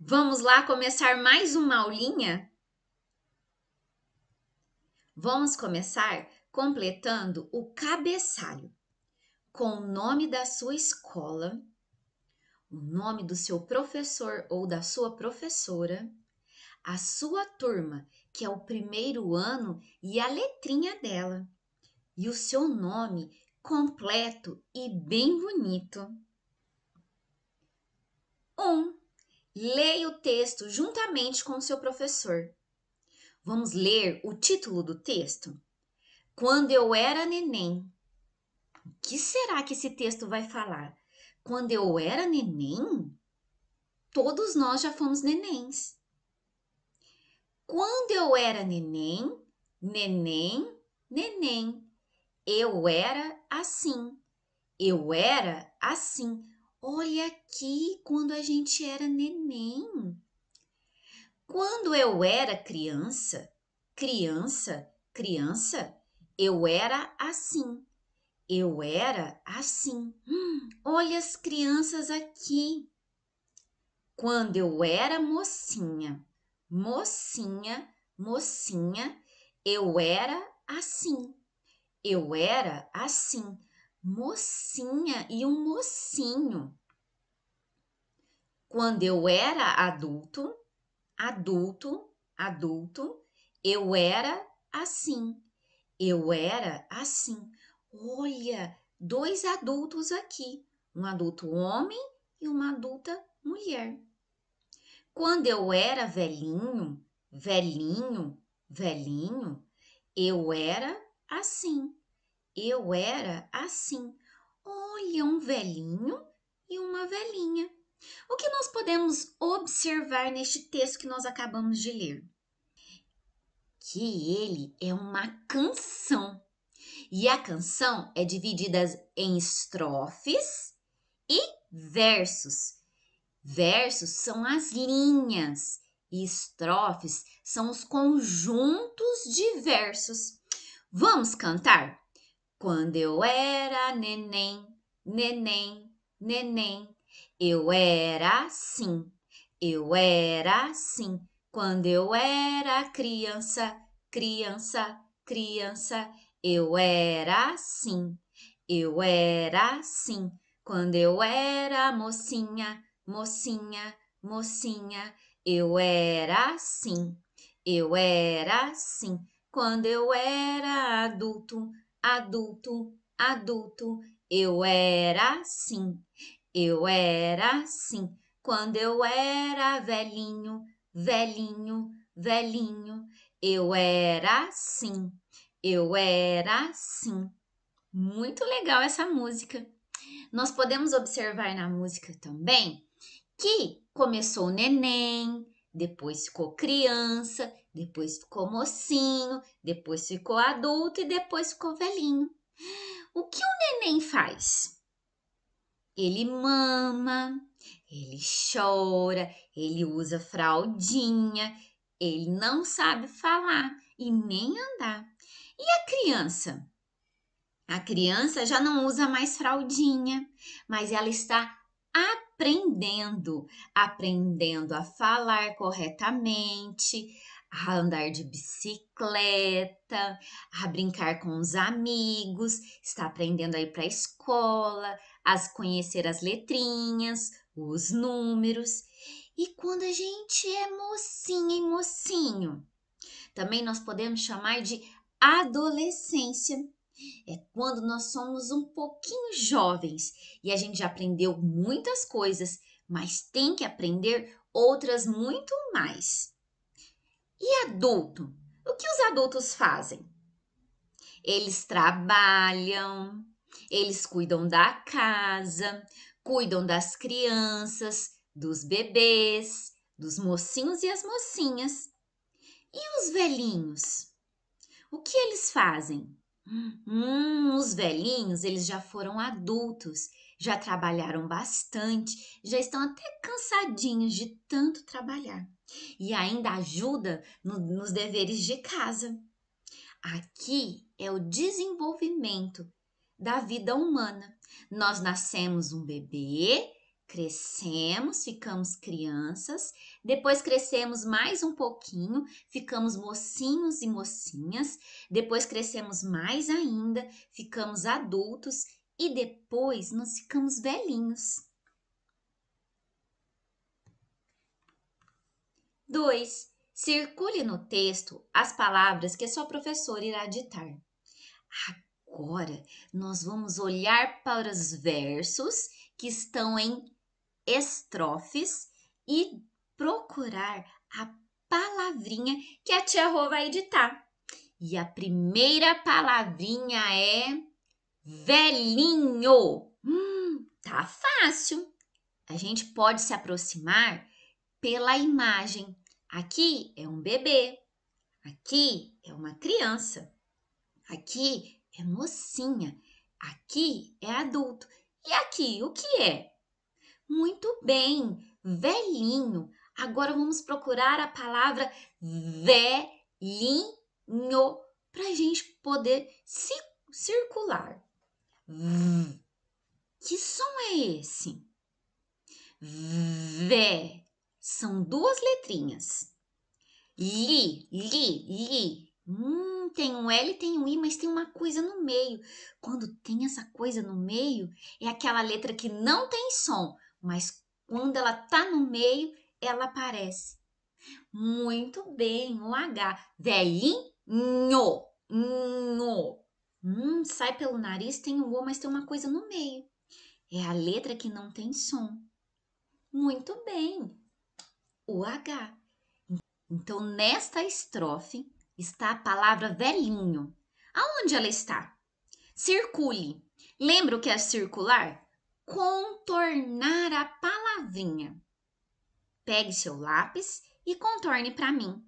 Vamos lá começar mais uma aulinha? Vamos começar completando o cabeçalho com o nome da sua escola, o nome do seu professor ou da sua professora, a sua turma, que é o primeiro ano, e a letrinha dela, e o seu nome completo e bem bonito. 1. Um, Leia o texto juntamente com o seu professor. Vamos ler o título do texto? Quando eu era neném. O que será que esse texto vai falar? Quando eu era neném? Todos nós já fomos nenéns. Quando eu era neném, neném, neném, eu era assim, eu era assim. Olha aqui quando a gente era neném. Quando eu era criança, criança, criança, eu era assim. Eu era assim. Hum, olha as crianças aqui. Quando eu era mocinha, mocinha, mocinha, eu era assim. Eu era assim mocinha e um mocinho. Quando eu era adulto, adulto, adulto, eu era assim. Eu era assim. Olha, dois adultos aqui, um adulto homem e uma adulta mulher. Quando eu era velhinho, velhinho, velhinho, eu era assim. Eu era assim. Olha, um velhinho e uma velhinha. O que nós podemos observar neste texto que nós acabamos de ler? Que ele é uma canção. E a canção é dividida em estrofes e versos. Versos são as linhas e estrofes são os conjuntos de versos. Vamos cantar? Quando eu era neném, neném, neném, eu era assim, eu era assim. Quando eu era criança, criança, criança, eu era assim, eu era assim. Quando eu era mocinha, mocinha, mocinha, eu era assim, eu era assim. Quando eu era adulto, adulto, adulto. Eu era assim, eu era assim. Quando eu era velhinho, velhinho, velhinho. Eu era assim, eu era assim. Muito legal essa música. Nós podemos observar na música também que começou neném, depois ficou criança depois ficou mocinho, depois ficou adulto e depois ficou velhinho. O que o neném faz? Ele mama, ele chora, ele usa fraldinha, ele não sabe falar e nem andar. E a criança? A criança já não usa mais fraldinha, mas ela está aprendendo, aprendendo a falar corretamente, a andar de bicicleta, a brincar com os amigos, está aprendendo a ir para a escola, a conhecer as letrinhas, os números. E quando a gente é mocinha e mocinho, também nós podemos chamar de adolescência. É quando nós somos um pouquinho jovens e a gente já aprendeu muitas coisas, mas tem que aprender outras muito mais. E adulto? O que os adultos fazem? Eles trabalham, eles cuidam da casa, cuidam das crianças, dos bebês, dos mocinhos e as mocinhas. E os velhinhos? O que eles fazem? Hum, os velhinhos, eles já foram adultos, já trabalharam bastante, já estão até cansadinhos de tanto trabalhar e ainda ajuda no, nos deveres de casa. Aqui é o desenvolvimento da vida humana. Nós nascemos um bebê, crescemos, ficamos crianças, depois crescemos mais um pouquinho, ficamos mocinhos e mocinhas, depois crescemos mais ainda, ficamos adultos e depois nós ficamos velhinhos. 2. Circule no texto as palavras que a sua professora irá ditar. Agora, nós vamos olhar para os versos que estão em estrofes e procurar a palavrinha que a tia Rô vai editar. E a primeira palavrinha é velhinho. Hum, tá fácil. A gente pode se aproximar pela imagem Aqui é um bebê, aqui é uma criança, aqui é mocinha, aqui é adulto. E aqui, o que é? Muito bem, velhinho. Agora vamos procurar a palavra velhinho para a gente poder circular. V. Que som é esse? Vé. São duas letrinhas. Li, li, li. Hum, tem um L, tem um I, mas tem uma coisa no meio. Quando tem essa coisa no meio, é aquela letra que não tem som, mas quando ela tá no meio, ela aparece. Muito bem, o H. Velhinho, nho. Hum, sai pelo nariz, tem um O, mas tem uma coisa no meio. É a letra que não tem som. Muito bem o H. Então, nesta estrofe está a palavra velhinho. Aonde ela está? Circule. Lembra o que é circular? Contornar a palavrinha. Pegue seu lápis e contorne para mim.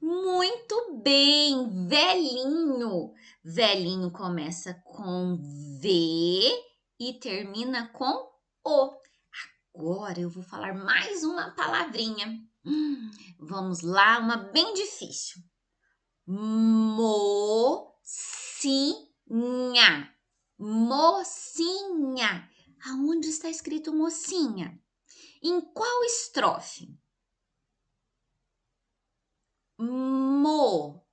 Muito bem, velhinho. Velhinho começa com V e termina com O agora eu vou falar mais uma palavrinha. Hum, vamos lá, uma bem difícil. Mocinha. Mocinha. Aonde está escrito mocinha? Em qual estrofe? Mo.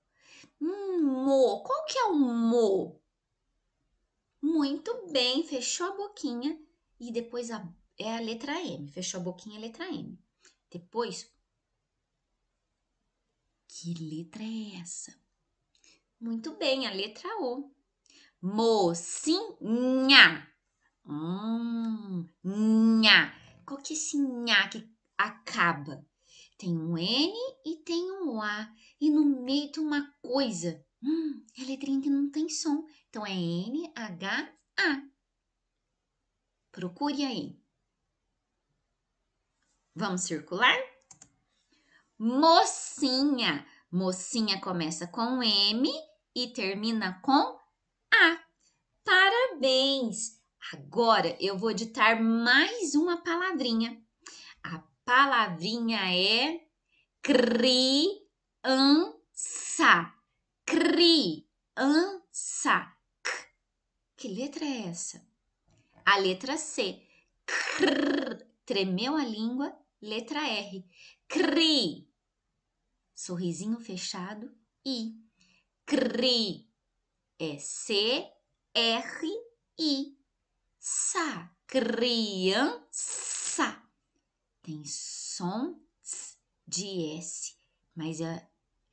Hum, mo. Qual que é o mo? Muito bem, fechou a boquinha e depois a é a letra M, fechou a boquinha, letra M. Depois, que letra é essa? Muito bem, a letra O. Mocinha. Hum, nha. Qual que é esse nha que acaba? Tem um N e tem um A. E no meio tem uma coisa. Hum, é letrinha que não tem som. Então é N, H, A. Procure aí. Vamos circular? Mocinha. Mocinha começa com M e termina com A. Parabéns! Agora eu vou ditar mais uma palavrinha. A palavrinha é criança. Criança. C. Que letra é essa? A letra C. Crrr. Tremeu a língua, Letra R. CRI. Sorrisinho fechado. I. CRI. É C-R-I. Sa. Criança. Tem som de S, mas é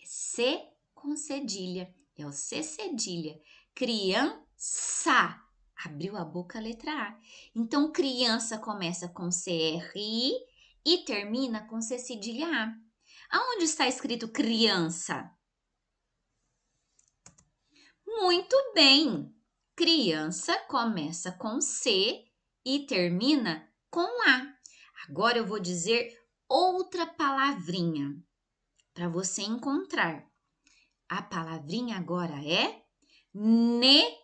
C com cedilha. É o C cedilha. Criança. Abriu a boca a letra A. Então, criança começa com C R I e termina com C cedilha A. Aonde está escrito criança? Muito bem! Criança começa com C e termina com A. Agora eu vou dizer outra palavrinha para você encontrar. A palavrinha agora é neném.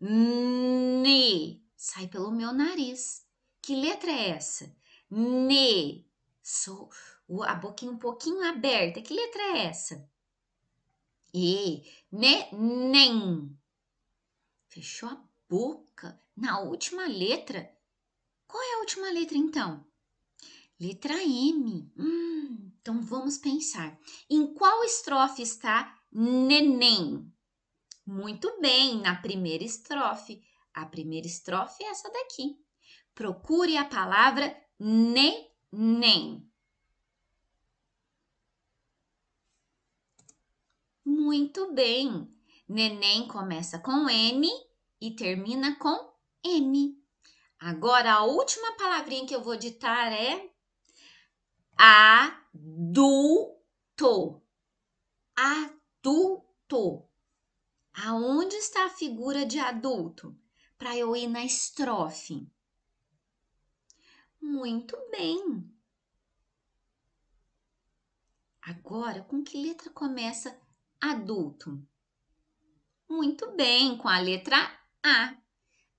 Ne. Sai pelo meu nariz. Que letra é essa? Ne. a boquinha um pouquinho aberta. Que letra é essa? E. Ne, nem. Fechou a boca na última letra. Qual é a última letra, então? Letra M. Hum, então vamos pensar. Em qual estrofe está neném? Muito bem, na primeira estrofe. A primeira estrofe é essa daqui. Procure a palavra neném. Muito bem. Neném começa com N e termina com M. Agora, a última palavrinha que eu vou ditar é adulto. Adulto. Aonde está a figura de adulto? Para eu ir na estrofe. Muito bem! Agora, com que letra começa adulto? Muito bem, com a letra A.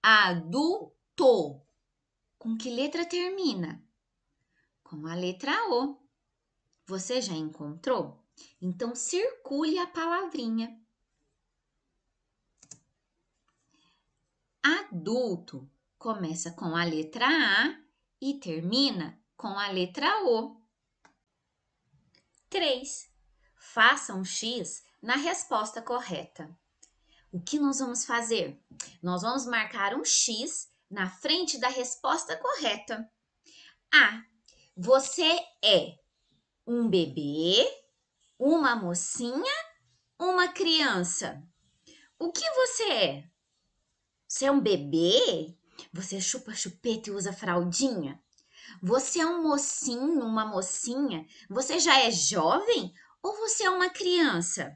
Adulto. Com que letra termina? Com a letra O. Você já encontrou? Então, circule a palavrinha. Adulto começa com a letra A e termina com a letra O. 3. Faça um X na resposta correta. O que nós vamos fazer? Nós vamos marcar um X na frente da resposta correta. A. Você é um bebê, uma mocinha, uma criança. O que você é? Você é um bebê? Você chupa chupeta e usa fraldinha? Você é um mocinho, uma mocinha? Você já é jovem ou você é uma criança?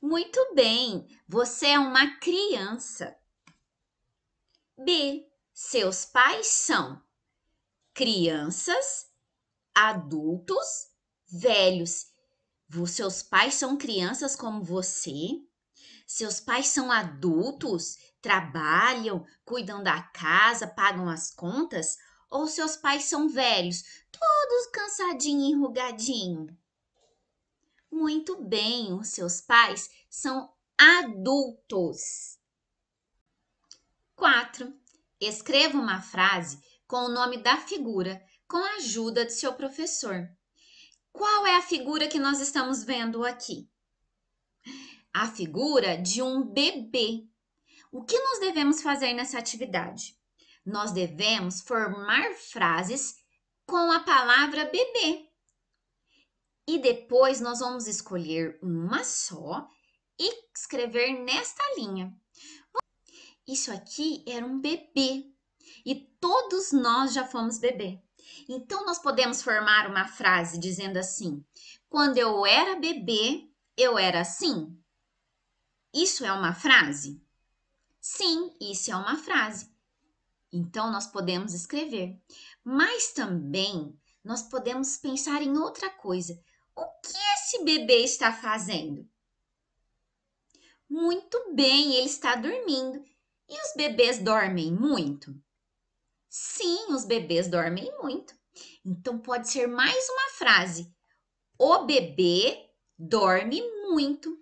Muito bem, você é uma criança. B. Seus pais são crianças, adultos, velhos. Os seus pais são crianças como você? Seus pais são adultos trabalham, cuidam da casa, pagam as contas? Ou seus pais são velhos, todos cansadinhos e enrugadinhos? Muito bem, os seus pais são adultos. 4. Escreva uma frase com o nome da figura com a ajuda de seu professor. Qual é a figura que nós estamos vendo aqui? A figura de um bebê o que nós devemos fazer nessa atividade? Nós devemos formar frases com a palavra bebê. E depois nós vamos escolher uma só e escrever nesta linha. Isso aqui era um bebê e todos nós já fomos bebê. Então nós podemos formar uma frase dizendo assim: Quando eu era bebê, eu era assim. Isso é uma frase? Sim, isso é uma frase. Então, nós podemos escrever. Mas também nós podemos pensar em outra coisa. O que esse bebê está fazendo? Muito bem, ele está dormindo. E os bebês dormem muito? Sim, os bebês dormem muito. Então pode ser mais uma frase: O bebê dorme muito.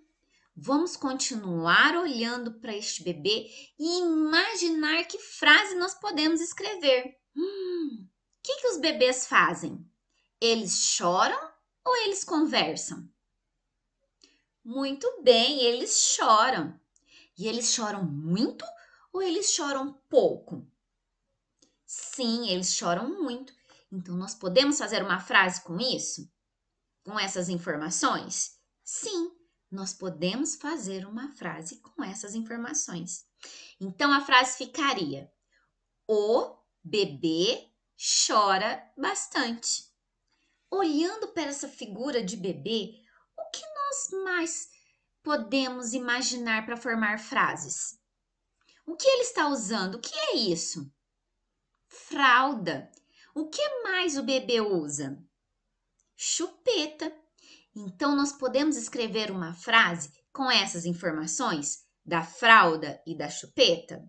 Vamos continuar olhando para este bebê e imaginar que frase nós podemos escrever. o hum, que, que os bebês fazem? Eles choram ou eles conversam? Muito bem, eles choram. E eles choram muito ou eles choram pouco? Sim, eles choram muito. Então, nós podemos fazer uma frase com isso? Com essas informações? Sim, nós podemos fazer uma frase com essas informações. Então a frase ficaria: O bebê chora bastante. Olhando para essa figura de bebê, o que nós mais podemos imaginar para formar frases? O que ele está usando? O que é isso? Fralda. O que mais o bebê usa? Chupeta. Então, nós podemos escrever uma frase com essas informações da fralda e da chupeta?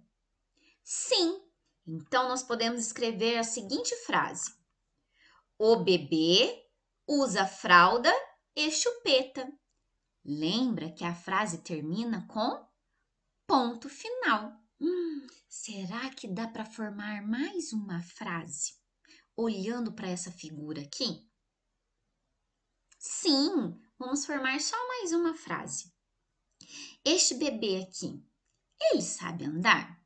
Sim! Então, nós podemos escrever a seguinte frase: O bebê usa fralda e chupeta. Lembra que a frase termina com ponto final. Hum, será que dá para formar mais uma frase olhando para essa figura aqui? Sim, vamos formar só mais uma frase. Este bebê aqui, ele sabe andar?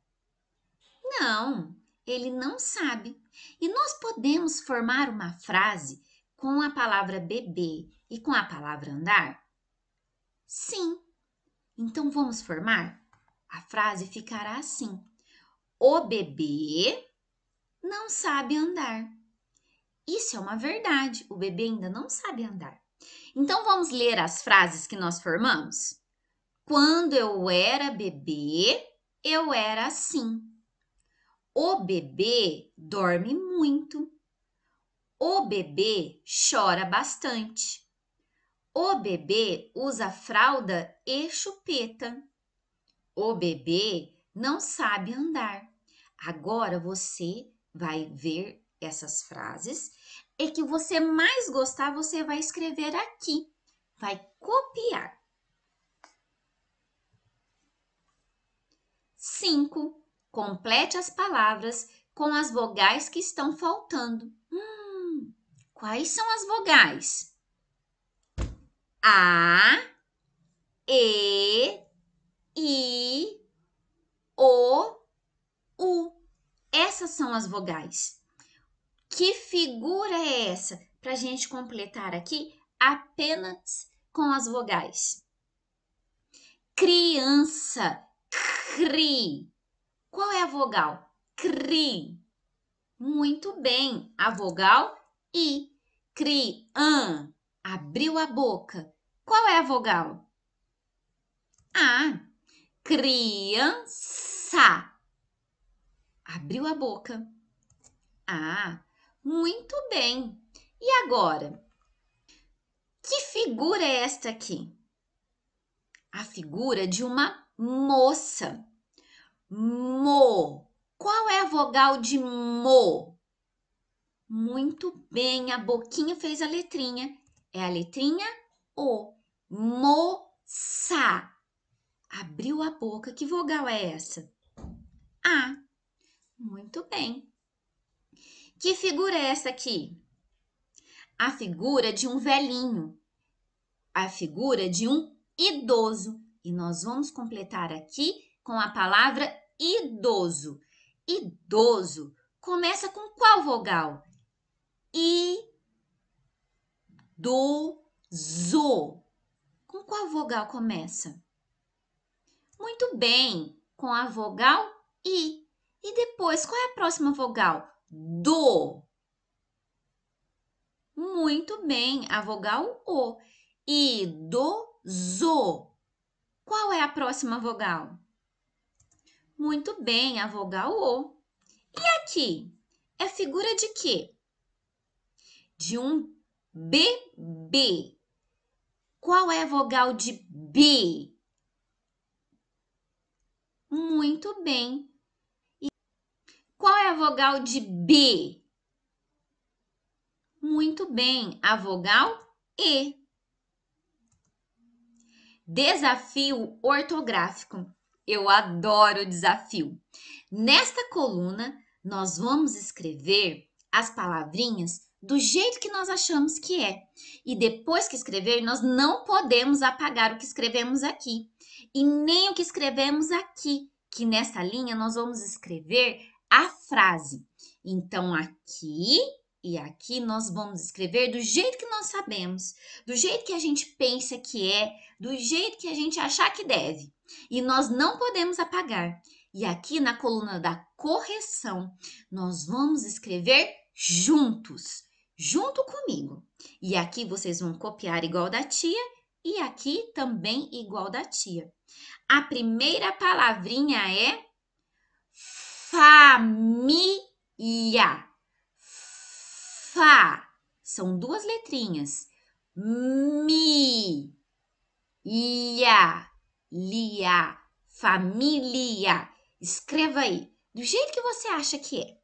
Não, ele não sabe. E nós podemos formar uma frase com a palavra bebê e com a palavra andar? Sim. Então vamos formar? A frase ficará assim: O bebê não sabe andar. Isso é uma verdade, o bebê ainda não sabe andar. Então vamos ler as frases que nós formamos? Quando eu era bebê, eu era assim. O bebê dorme muito. O bebê chora bastante. O bebê usa fralda e chupeta. O bebê não sabe andar. Agora você vai ver essas frases e é que você mais gostar, você vai escrever aqui. Vai copiar. 5. Complete as palavras com as vogais que estão faltando. Hum, quais são as vogais? A, E, I, O, U. Essas são as vogais. Que figura é essa? Para a gente completar aqui apenas com as vogais. Criança, cri. Qual é a vogal? Cri. Muito bem, a vogal i. Crian, abriu a boca. Qual é a vogal? A. Criança. Abriu a boca. A. Muito bem. E agora? Que figura é esta aqui? A figura de uma moça. Mo. Qual é a vogal de mo? Muito bem, a boquinha fez a letrinha. É a letrinha O. Moça. Abriu a boca. Que vogal é essa? A. Muito bem. Que figura é essa aqui? A figura de um velhinho, a figura de um idoso. E nós vamos completar aqui com a palavra idoso. Idoso começa com qual vogal? I do zo. Com qual vogal começa? Muito bem, com a vogal i. E depois, qual é a próxima vogal? do. Muito bem, a vogal O. Idoso. Qual é a próxima vogal? Muito bem, a vogal O. E aqui? É figura de quê? De um bebê. Qual é a vogal de B? Muito bem, qual é a vogal de B? Muito bem, a vogal E. Desafio ortográfico. Eu adoro desafio. Nesta coluna, nós vamos escrever as palavrinhas do jeito que nós achamos que é. E depois que escrever, nós não podemos apagar o que escrevemos aqui e nem o que escrevemos aqui, que nessa linha nós vamos escrever a frase. Então, aqui e aqui nós vamos escrever do jeito que nós sabemos, do jeito que a gente pensa que é, do jeito que a gente achar que deve. E nós não podemos apagar. E aqui na coluna da correção, nós vamos escrever juntos, junto comigo. E aqui vocês vão copiar igual da tia e aqui também igual da tia. A primeira palavrinha é Família. Fá. São duas letrinhas. Mi. Ia. Lia. Família. Escreva aí. Do jeito que você acha que é.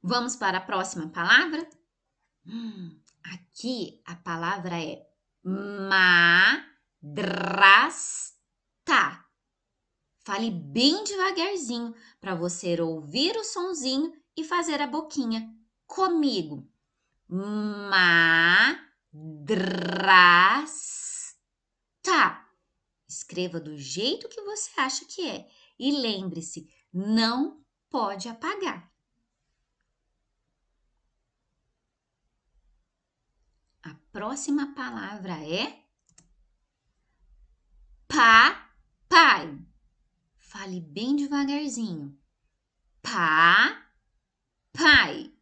Vamos para a próxima palavra? Hum, aqui a palavra é madrasta. Fale bem devagarzinho para você ouvir o sonzinho e fazer a boquinha comigo. Madrasta. Escreva do jeito que você acha que é e lembre-se, não pode apagar. próxima palavra é papai. Fale bem devagarzinho. Pa, pai.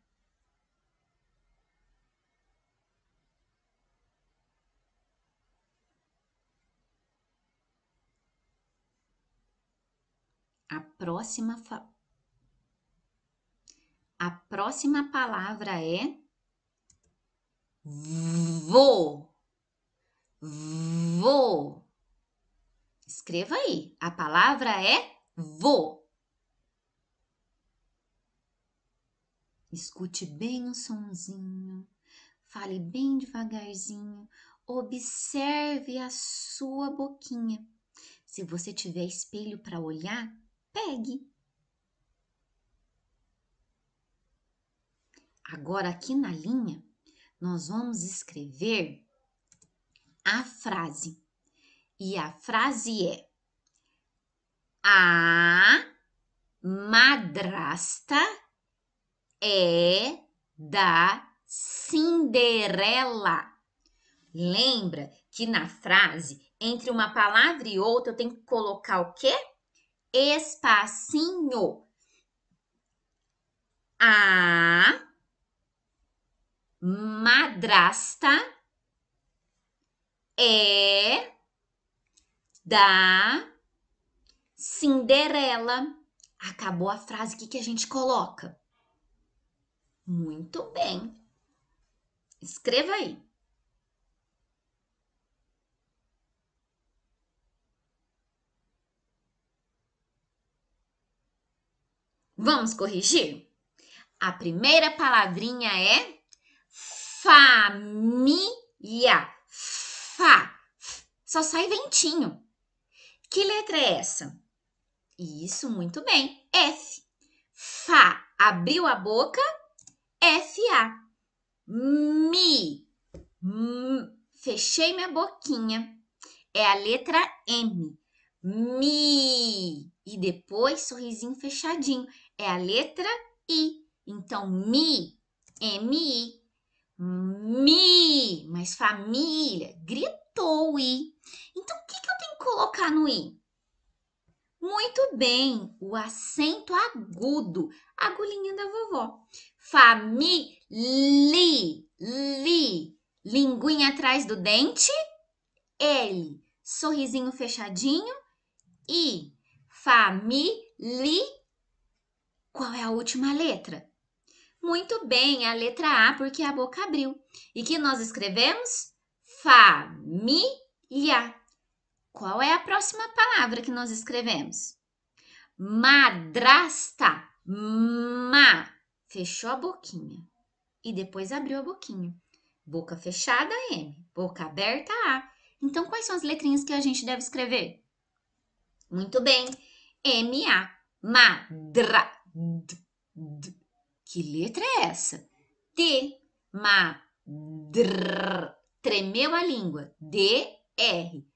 A próxima, fa... a próxima palavra é Vou. Vou. Escreva aí. A palavra é vou. Escute bem o sonzinho. Fale bem devagarzinho. Observe a sua boquinha. Se você tiver espelho para olhar, pegue. Agora, aqui na linha, nós vamos escrever a frase. E a frase é: A madrasta é da Cinderela. Lembra que na frase, entre uma palavra e outra, eu tenho que colocar o quê? Espacinho. A madrasta é da Cinderela. Acabou a frase, o que, que a gente coloca? Muito bem. Escreva aí. Vamos corrigir? A primeira palavrinha é Família. Fa. Só sai ventinho. Que letra é essa? Isso, muito bem. F. Fa. Abriu a boca. F-A. Mi. M, fechei minha boquinha. É a letra M. Mi. E depois sorrisinho fechadinho. É a letra I. Então, mi. M-I. Mi, mas família gritou o I. Então, o que, que eu tenho que colocar no I? Muito bem, o acento agudo, agulhinha da vovó. Família, li, linguinha atrás do dente, L, sorrisinho fechadinho, I, família, qual é a última letra? Muito bem, a letra A, porque a boca abriu. E que nós escrevemos? Família. Qual é a próxima palavra que nós escrevemos? Madrasta. Ma. Fechou a boquinha. E depois abriu a boquinha. Boca fechada, M. Boca aberta, A. Então, quais são as letrinhas que a gente deve escrever? Muito bem. M-A. Madra. D, d, que letra é essa? T, ma, dr, tremeu a língua. D, R,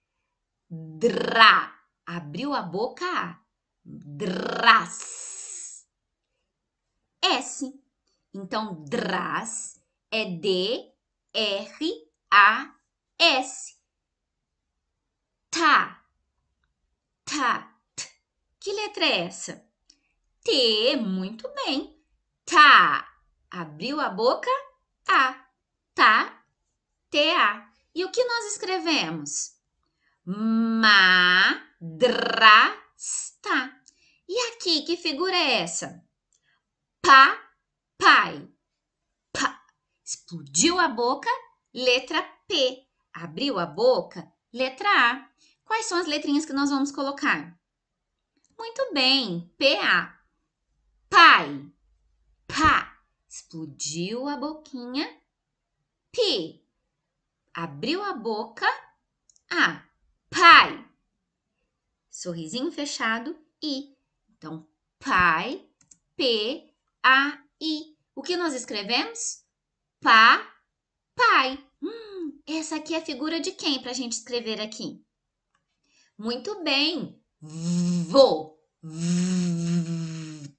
dra, abriu a boca. A, dras. S. Então, dras é D, R, A, S. Tá. Tá. T. Que letra é essa? T, muito bem tá. Abriu a boca, tá. Tá, T-A. E o que nós escrevemos? Madrasta. E aqui, que figura é essa? Papai. Pa. Explodiu a boca, letra P. Abriu a boca, letra A. Quais são as letrinhas que nós vamos colocar? Muito bem, P A. Pai. Pá! Explodiu a boquinha. Pi! Abriu a boca. A! Ah, pai! Sorrisinho fechado. I. Então, pai. P. A. I. O que nós escrevemos? Pá. Pai. Hum, essa aqui é a figura de quem para a gente escrever aqui? Muito bem. Vô,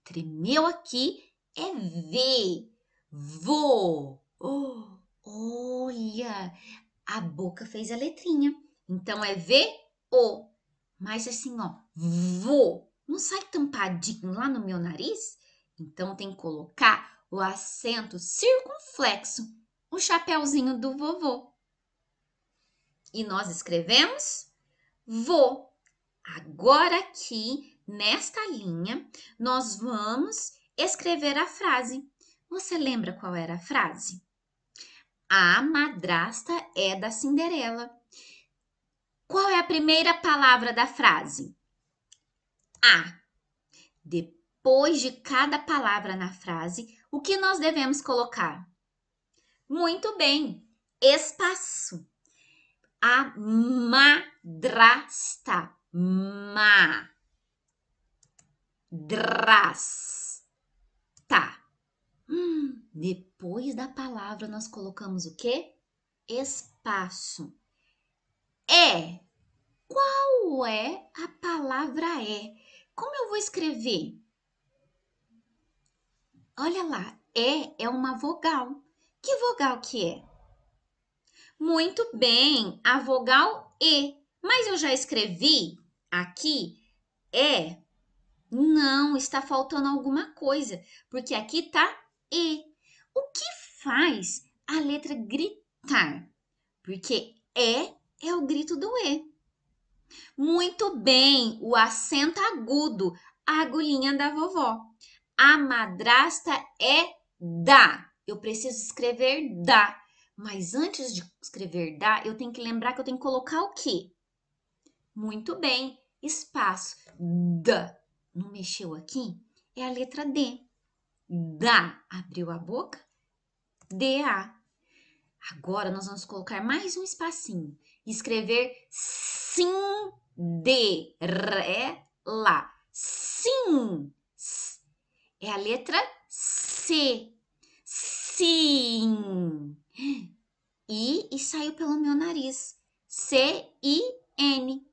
Tremeu aqui é ver. Vou. Oh, olha, a boca fez a letrinha. Então é ver o. Mas assim, ó, vou. Não sai tampadinho lá no meu nariz? Então tem que colocar o acento circunflexo, o chapéuzinho do vovô. E nós escrevemos vou. Agora aqui, nesta linha, nós vamos escrever a frase. Você lembra qual era a frase? A madrasta é da Cinderela. Qual é a primeira palavra da frase? A. Depois de cada palavra na frase, o que nós devemos colocar? Muito bem, espaço. A madrasta. Ma. Drasta. Tá. Hum, depois da palavra nós colocamos o quê? Espaço. É. Qual é a palavra é? Como eu vou escrever? Olha lá, é é uma vogal. Que vogal que é? Muito bem, a vogal E. Mas eu já escrevi aqui é não, está faltando alguma coisa, porque aqui está E. O que faz a letra gritar? Porque E é o grito do E. Muito bem, o acento agudo, a agulhinha da vovó. A madrasta é da. Eu preciso escrever da. Mas antes de escrever da, eu tenho que lembrar que eu tenho que colocar o quê? Muito bem, espaço. Da não mexeu aqui, é a letra D. Da abriu a boca, DA. Agora nós vamos colocar mais um espacinho e escrever sim de ré lá. Sim. É a letra C. Sim. I e saiu pelo meu nariz. C I N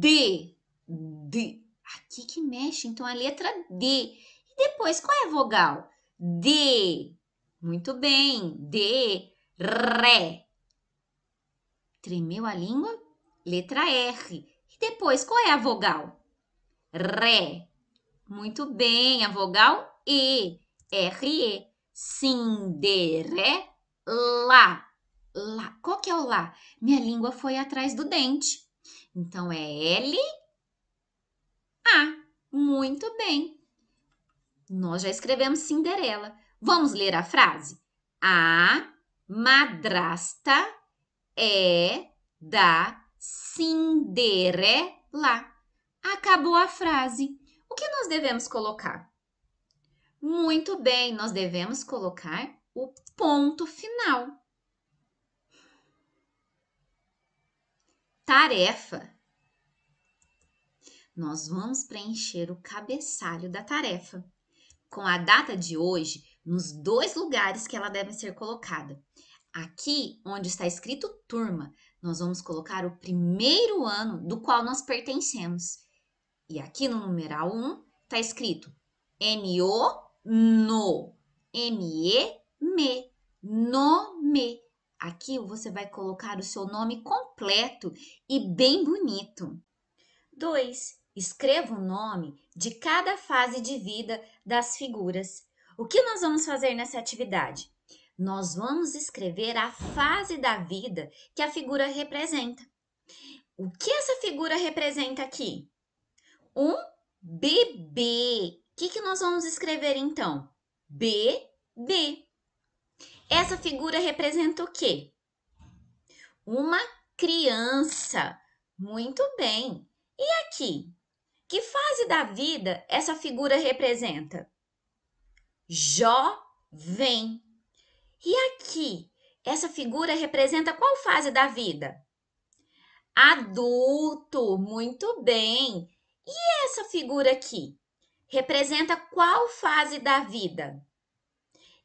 D D o que mexe? Então a letra D. E depois qual é a vogal? D. Muito bem. D, ré. Tremeu a língua? Letra R. E depois qual é a vogal? Ré. Muito bem, a vogal E. R-E. Cinderela. Lá. Qual que é o lá? Minha língua foi atrás do dente. Então é L, ah, muito bem. Nós já escrevemos Cinderela. Vamos ler a frase? A madrasta é da Cinderela. Acabou a frase. O que nós devemos colocar? Muito bem, nós devemos colocar o ponto final. Tarefa nós vamos preencher o cabeçalho da tarefa, com a data de hoje nos dois lugares que ela deve ser colocada. Aqui, onde está escrito turma, nós vamos colocar o primeiro ano do qual nós pertencemos. E aqui no numeral 1 está escrito O N NO, M ME, me, nome. Aqui você vai colocar o seu nome completo e bem bonito. 2. Escreva o nome de cada fase de vida das figuras. O que nós vamos fazer nessa atividade? Nós vamos escrever a fase da vida que a figura representa. O que essa figura representa aqui? Um bebê. O que, que nós vamos escrever então? Bebê. Essa figura representa o quê? Uma criança. Muito bem. E aqui, que fase da vida essa figura representa? Jovem. E aqui, essa figura representa qual fase da vida? Adulto, muito bem. E essa figura aqui representa qual fase da vida?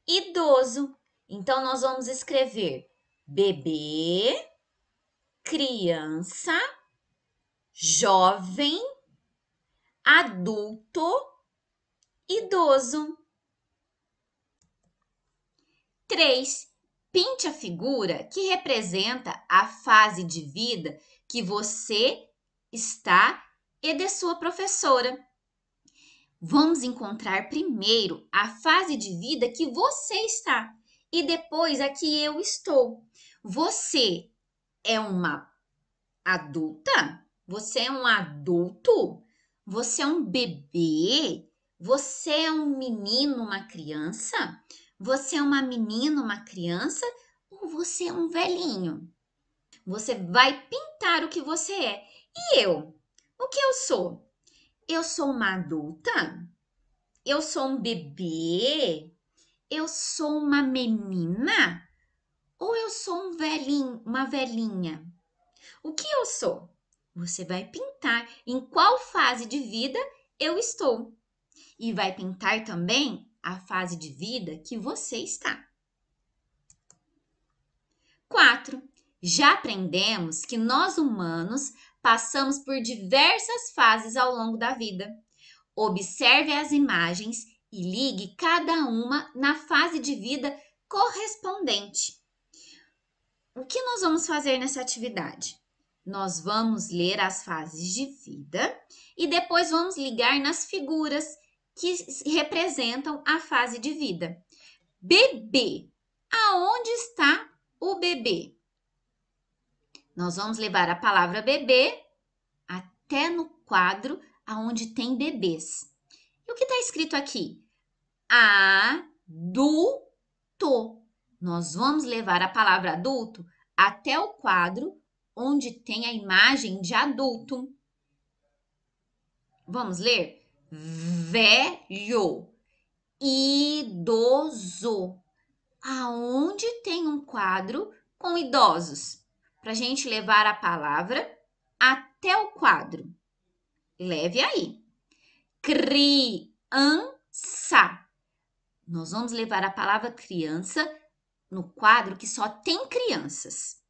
Idoso. Então nós vamos escrever bebê, criança, jovem adulto, idoso. 3. Pinte a figura que representa a fase de vida que você está e de sua professora. Vamos encontrar primeiro a fase de vida que você está e depois a que eu estou. Você é uma adulta? Você é um adulto? Você é um bebê? Você é um menino, uma criança? Você é uma menina, uma criança? Ou você é um velhinho? Você vai pintar o que você é. E eu? O que eu sou? Eu sou uma adulta? Eu sou um bebê? Eu sou uma menina? Ou eu sou um velhinho, uma velhinha? O que eu sou? Você vai pintar em qual fase de vida eu estou. E vai pintar também a fase de vida que você está. 4. Já aprendemos que nós humanos passamos por diversas fases ao longo da vida. Observe as imagens e ligue cada uma na fase de vida correspondente. O que nós vamos fazer nessa atividade? Nós vamos ler as fases de vida e depois vamos ligar nas figuras que representam a fase de vida. Bebê. Aonde está o bebê? Nós vamos levar a palavra bebê até no quadro aonde tem bebês. E o que está escrito aqui? Adulto. Nós vamos levar a palavra adulto até o quadro onde tem a imagem de adulto. Vamos ler? Velho, idoso. Aonde tem um quadro com idosos? Para gente levar a palavra até o quadro. Leve aí. Criança. Nós vamos levar a palavra criança no quadro que só tem crianças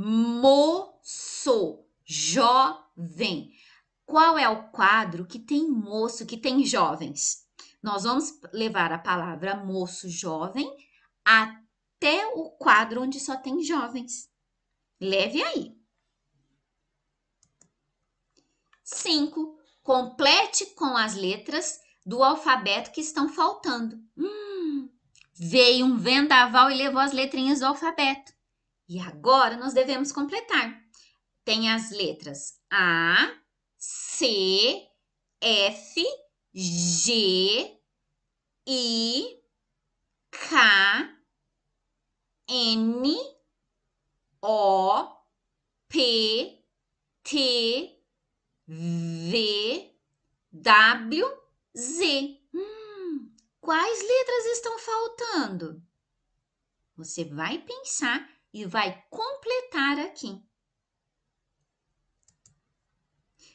moço, jovem. Qual é o quadro que tem moço, que tem jovens? Nós vamos levar a palavra moço, jovem até o quadro onde só tem jovens. Leve aí. 5. Complete com as letras do alfabeto que estão faltando. Hum, veio um vendaval e levou as letrinhas do alfabeto. E agora nós devemos completar. Tem as letras A, C, F, G, I, K, N, O, P, T, V, W, Z. Hum, quais letras estão faltando? Você vai pensar e vai completar aqui.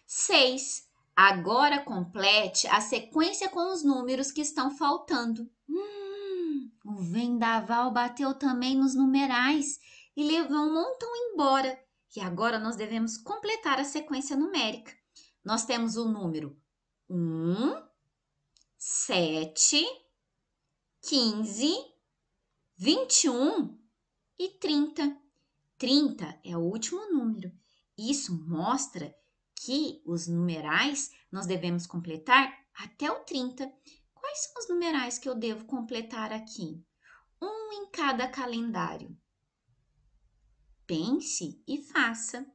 6. Agora complete a sequência com os números que estão faltando. Hum, o vendaval bateu também nos numerais e levou um montão embora. E agora nós devemos completar a sequência numérica. Nós temos o número 1, 7, 15, 21 e 30. 30 é o último número. Isso mostra que os numerais nós devemos completar até o 30. Quais são os numerais que eu devo completar aqui? Um em cada calendário. Pense e faça.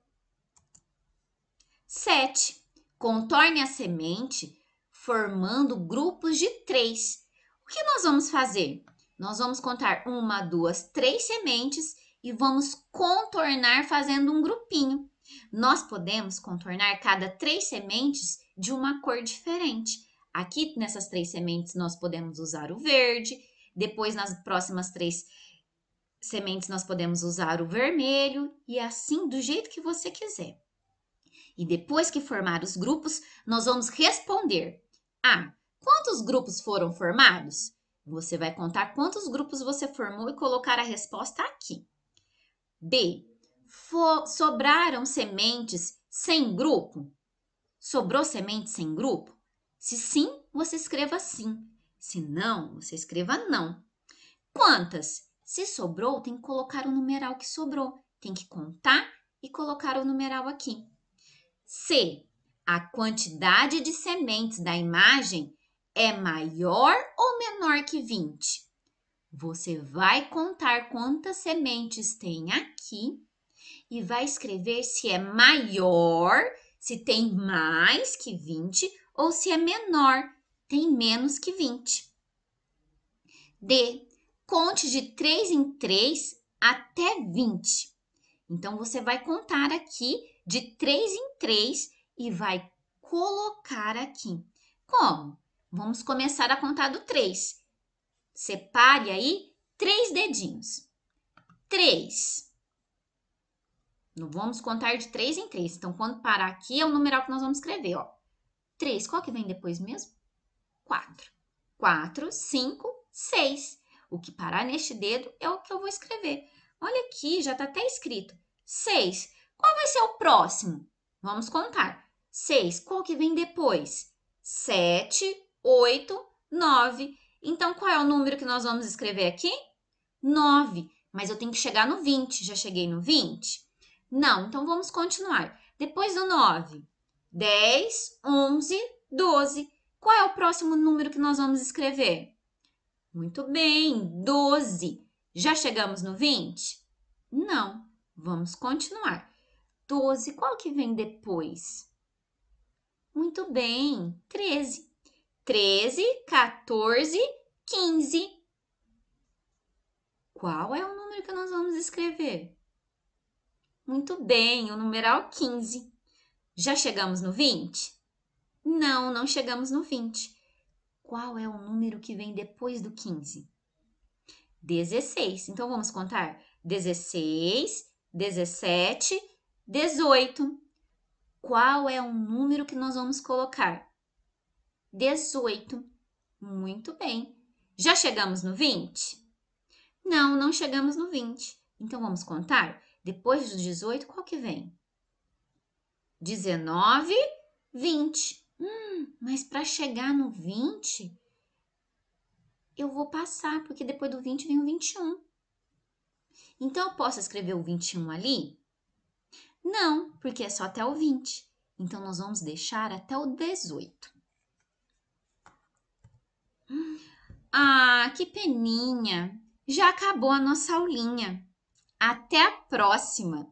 7. Contorne a semente formando grupos de três. O que nós vamos fazer? Nós vamos contar uma, duas, três sementes e vamos contornar fazendo um grupinho. Nós podemos contornar cada três sementes de uma cor diferente. Aqui nessas três sementes nós podemos usar o verde, depois nas próximas três sementes nós podemos usar o vermelho e assim do jeito que você quiser. E depois que formar os grupos, nós vamos responder: Ah, quantos grupos foram formados? Você vai contar quantos grupos você formou e colocar a resposta aqui. B. sobraram sementes sem grupo? Sobrou semente sem grupo? Se sim, você escreva sim. Se não, você escreva não. Quantas? Se sobrou, tem que colocar o numeral que sobrou. Tem que contar e colocar o numeral aqui. C. A quantidade de sementes da imagem é maior ou menor que 20? Você vai contar quantas sementes tem aqui e vai escrever se é maior, se tem mais que 20 ou se é menor, tem menos que 20. D. Conte de 3 em 3 até 20. Então, você vai contar aqui de 3 em 3 e vai colocar aqui. Como? Vamos começar a contar do 3. Separe aí três dedinhos. 3. Não vamos contar de 3 em 3. Então, quando parar aqui, é o numeral que nós vamos escrever, ó. 3, qual que vem depois mesmo? 4. 4, 5, 6. O que parar neste dedo é o que eu vou escrever. Olha aqui, já está até escrito. 6. Qual vai ser o próximo? Vamos contar. 6. Qual que vem depois? 7, 8, 9. Então, qual é o número que nós vamos escrever aqui? 9. Mas eu tenho que chegar no 20. Já cheguei no 20? Não, então vamos continuar. Depois do 9, 10, 11, 12. Qual é o próximo número que nós vamos escrever? Muito bem, 12. Já chegamos no 20? Não, vamos continuar. 12, qual que vem depois? Muito bem, 13. 13, 14, 15. Qual é o número que nós vamos escrever? Muito bem, o numeral 15. Já chegamos no 20? Não, não chegamos no 20. Qual é o número que vem depois do 15? 16. Então vamos contar 16, 17, 18. Qual é o número que nós vamos colocar 18. Muito bem. Já chegamos no 20? Não, não chegamos no 20. Então vamos contar? Depois do 18, qual que vem? 19, 20. Hum, mas para chegar no 20, eu vou passar, porque depois do 20 vem o 21. Então eu posso escrever o 21 ali? Não, porque é só até o 20. Então nós vamos deixar até o 18. Ah, que peninha! Já acabou a nossa aulinha. Até a próxima!